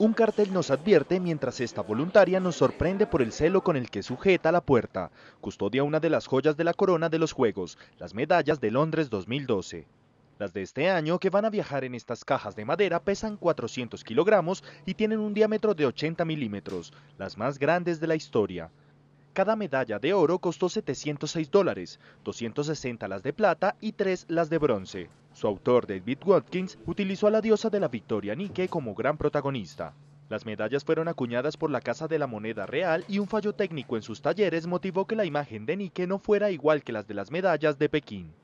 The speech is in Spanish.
Un cartel nos advierte mientras esta voluntaria nos sorprende por el celo con el que sujeta la puerta. Custodia una de las joyas de la corona de los Juegos, las medallas de Londres 2012. Las de este año que van a viajar en estas cajas de madera pesan 400 kilogramos y tienen un diámetro de 80 milímetros, las más grandes de la historia. Cada medalla de oro costó 706 dólares, 260 las de plata y 3 las de bronce. Su autor, David Watkins, utilizó a la diosa de la victoria Nike como gran protagonista. Las medallas fueron acuñadas por la Casa de la Moneda Real y un fallo técnico en sus talleres motivó que la imagen de Nike no fuera igual que las de las medallas de Pekín.